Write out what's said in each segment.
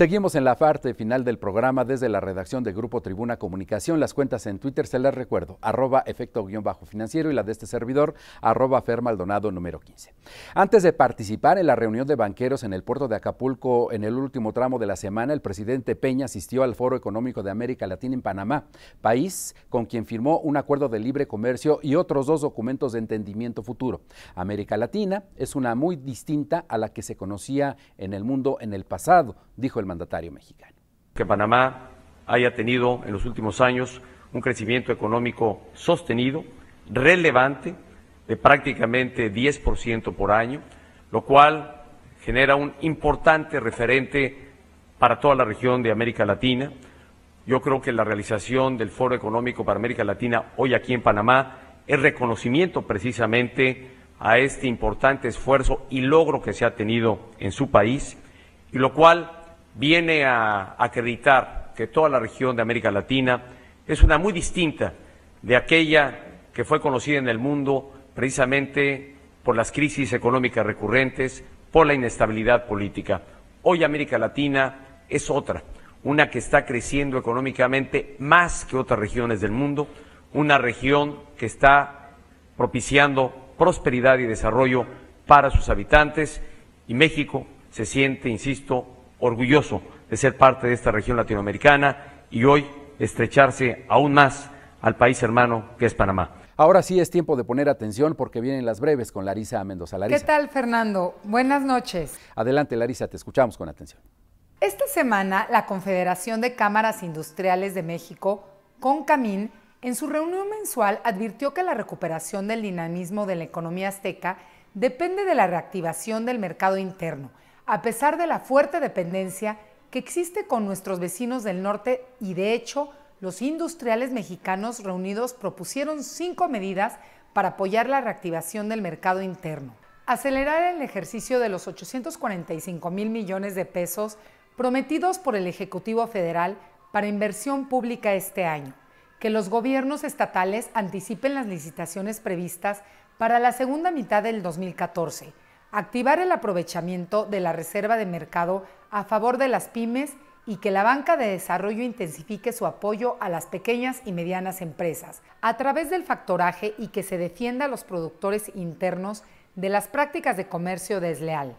Seguimos en la parte final del programa desde la redacción de Grupo Tribuna Comunicación. Las cuentas en Twitter se las recuerdo, arroba efecto-financiero y la de este servidor, arroba fermaldonado número 15. Antes de participar en la reunión de banqueros en el puerto de Acapulco en el último tramo de la semana, el presidente Peña asistió al Foro Económico de América Latina en Panamá, país con quien firmó un acuerdo de libre comercio y otros dos documentos de entendimiento futuro. América Latina es una muy distinta a la que se conocía en el mundo en el pasado, dijo el mandatario mexicano. Que Panamá haya tenido en los últimos años un crecimiento económico sostenido, relevante, de prácticamente 10% por año, lo cual genera un importante referente para toda la región de América Latina. Yo creo que la realización del Foro Económico para América Latina hoy aquí en Panamá es reconocimiento precisamente a este importante esfuerzo y logro que se ha tenido en su país, y lo cual viene a acreditar que toda la región de América Latina es una muy distinta de aquella que fue conocida en el mundo precisamente por las crisis económicas recurrentes, por la inestabilidad política. Hoy América Latina es otra, una que está creciendo económicamente más que otras regiones del mundo, una región que está propiciando prosperidad y desarrollo para sus habitantes y México se siente, insisto, orgulloso de ser parte de esta región latinoamericana y hoy estrecharse aún más al país hermano que es Panamá. Ahora sí es tiempo de poner atención porque vienen las breves con Larisa Mendoza. Larisa. ¿Qué tal, Fernando? Buenas noches. Adelante, Larisa, te escuchamos con atención. Esta semana, la Confederación de Cámaras Industriales de México, CONCAMIN, en su reunión mensual advirtió que la recuperación del dinamismo de la economía azteca depende de la reactivación del mercado interno, a pesar de la fuerte dependencia que existe con nuestros vecinos del norte y de hecho los industriales mexicanos reunidos propusieron cinco medidas para apoyar la reactivación del mercado interno. Acelerar el ejercicio de los 845 mil millones de pesos prometidos por el Ejecutivo Federal para inversión pública este año. Que los gobiernos estatales anticipen las licitaciones previstas para la segunda mitad del 2014 activar el aprovechamiento de la reserva de mercado a favor de las pymes y que la banca de desarrollo intensifique su apoyo a las pequeñas y medianas empresas a través del factoraje y que se defienda a los productores internos de las prácticas de comercio desleal.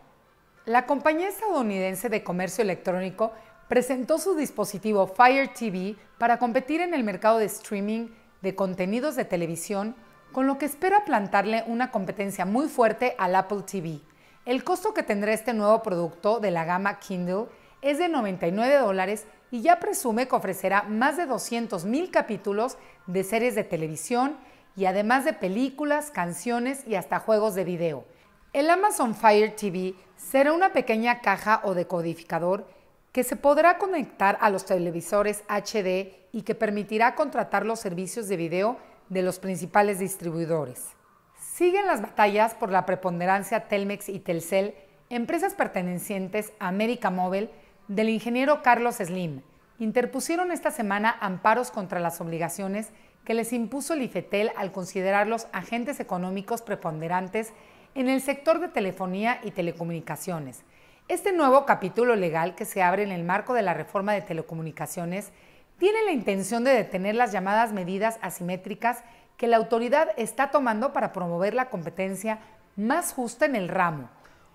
La compañía estadounidense de comercio electrónico presentó su dispositivo Fire TV para competir en el mercado de streaming de contenidos de televisión con lo que espera plantarle una competencia muy fuerte al Apple TV. El costo que tendrá este nuevo producto de la gama Kindle es de 99 dólares y ya presume que ofrecerá más de 200.000 capítulos de series de televisión y además de películas, canciones y hasta juegos de video. El Amazon Fire TV será una pequeña caja o decodificador que se podrá conectar a los televisores HD y que permitirá contratar los servicios de video de los principales distribuidores. Siguen las batallas por la preponderancia Telmex y Telcel, empresas pertenecientes a América Móvil del ingeniero Carlos Slim. Interpusieron esta semana amparos contra las obligaciones que les impuso el IFETEL al considerarlos agentes económicos preponderantes en el sector de telefonía y telecomunicaciones. Este nuevo capítulo legal que se abre en el marco de la reforma de telecomunicaciones tiene la intención de detener las llamadas medidas asimétricas que la autoridad está tomando para promover la competencia más justa en el ramo.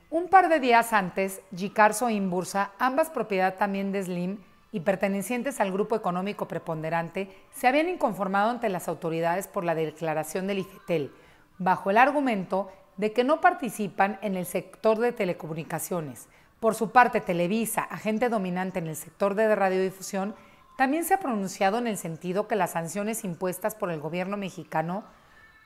Un par de días antes, Gicarso e Inbursa, ambas propiedad también de Slim y pertenecientes al grupo económico preponderante, se habían inconformado ante las autoridades por la declaración del IFETEL, bajo el argumento de que no participan en el sector de telecomunicaciones. Por su parte, Televisa, agente dominante en el sector de radiodifusión, también se ha pronunciado en el sentido que las sanciones impuestas por el gobierno mexicano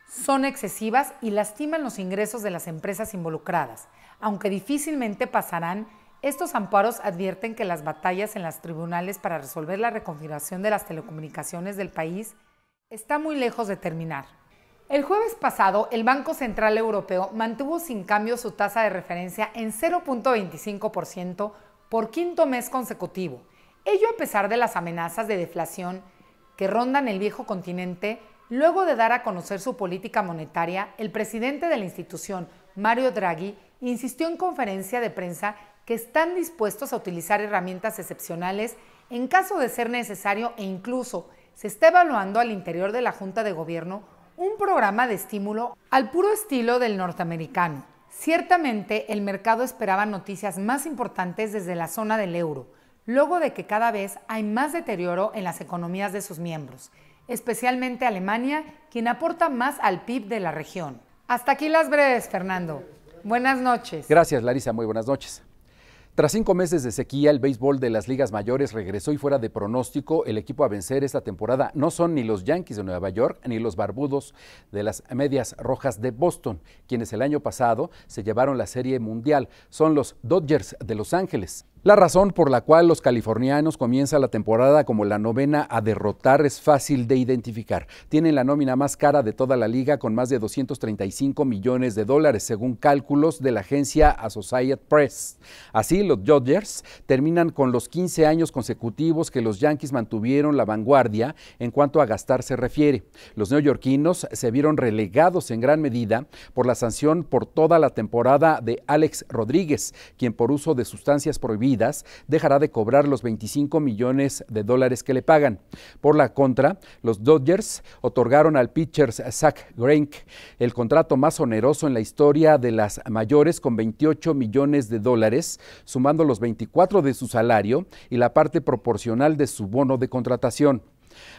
son excesivas y lastiman los ingresos de las empresas involucradas. Aunque difícilmente pasarán, estos amparos advierten que las batallas en las tribunales para resolver la reconfiguración de las telecomunicaciones del país está muy lejos de terminar. El jueves pasado, el Banco Central Europeo mantuvo sin cambio su tasa de referencia en 0.25% por quinto mes consecutivo, Ello a pesar de las amenazas de deflación que rondan el viejo continente, luego de dar a conocer su política monetaria, el presidente de la institución, Mario Draghi, insistió en conferencia de prensa que están dispuestos a utilizar herramientas excepcionales en caso de ser necesario e incluso se está evaluando al interior de la Junta de Gobierno un programa de estímulo al puro estilo del norteamericano. Ciertamente el mercado esperaba noticias más importantes desde la zona del euro, luego de que cada vez hay más deterioro en las economías de sus miembros, especialmente Alemania, quien aporta más al PIB de la región. Hasta aquí las breves, Fernando. Buenas noches. Gracias, Larisa. Muy buenas noches. Tras cinco meses de sequía, el béisbol de las ligas mayores regresó y fuera de pronóstico, el equipo a vencer esta temporada no son ni los Yankees de Nueva York ni los Barbudos de las Medias Rojas de Boston, quienes el año pasado se llevaron la Serie Mundial, son los Dodgers de Los Ángeles. La razón por la cual los californianos comienza la temporada como la novena a derrotar es fácil de identificar. Tienen la nómina más cara de toda la liga con más de 235 millones de dólares según cálculos de la agencia Associated Press. Así, los Dodgers terminan con los 15 años consecutivos que los Yankees mantuvieron la vanguardia en cuanto a gastar se refiere. Los neoyorquinos se vieron relegados en gran medida por la sanción por toda la temporada de Alex Rodríguez, quien por uso de sustancias prohibidas dejará de cobrar los 25 millones de dólares que le pagan. Por la contra, los Dodgers otorgaron al pitcher Zach Greinke el contrato más oneroso en la historia de las mayores con 28 millones de dólares, sumando los 24 de su salario y la parte proporcional de su bono de contratación.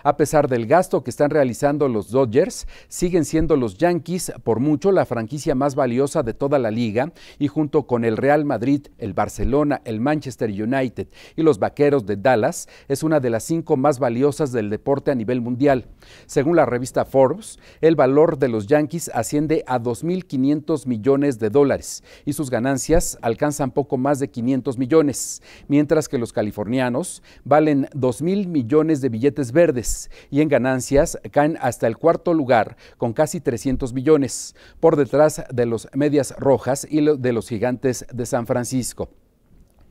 A pesar del gasto que están realizando los Dodgers, siguen siendo los Yankees por mucho la franquicia más valiosa de toda la liga y junto con el Real Madrid, el Barcelona, el Manchester United y los Vaqueros de Dallas es una de las cinco más valiosas del deporte a nivel mundial. Según la revista Forbes, el valor de los Yankees asciende a 2.500 millones de dólares y sus ganancias alcanzan poco más de 500 millones, mientras que los californianos valen 2.000 millones de billetes verdes verdes y en ganancias caen hasta el cuarto lugar con casi 300 millones, por detrás de los medias rojas y de los gigantes de San Francisco.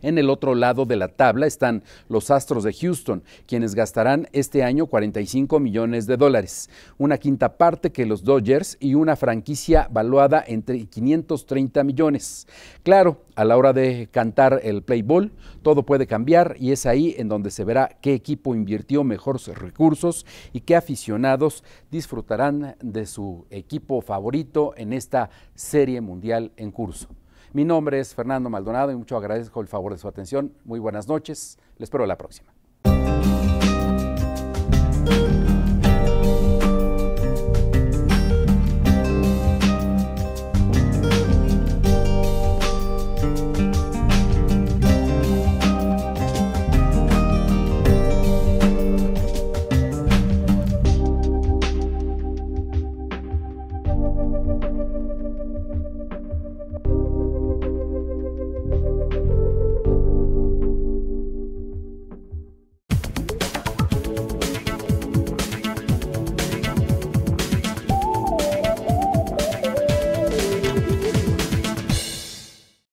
En el otro lado de la tabla están los Astros de Houston, quienes gastarán este año 45 millones de dólares, una quinta parte que los Dodgers y una franquicia valuada entre 530 millones. Claro, a la hora de cantar el play ball, todo puede cambiar y es ahí en donde se verá qué equipo invirtió mejores recursos y qué aficionados disfrutarán de su equipo favorito en esta serie mundial en curso. Mi nombre es Fernando Maldonado y mucho agradezco el favor de su atención. Muy buenas noches. Les espero la próxima.